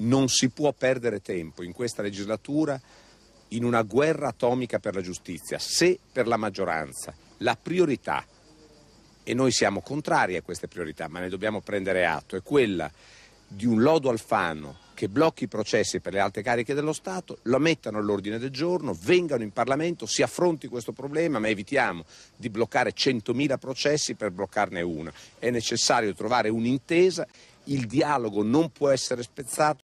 Non si può perdere tempo in questa legislatura in una guerra atomica per la giustizia, se per la maggioranza la priorità, e noi siamo contrari a queste priorità, ma ne dobbiamo prendere atto, è quella di un lodo Alfano che blocchi i processi per le alte cariche dello Stato, lo mettano all'ordine del giorno, vengano in Parlamento, si affronti questo problema, ma evitiamo di bloccare 100.000 processi per bloccarne uno. È necessario trovare un'intesa, il dialogo non può essere spezzato.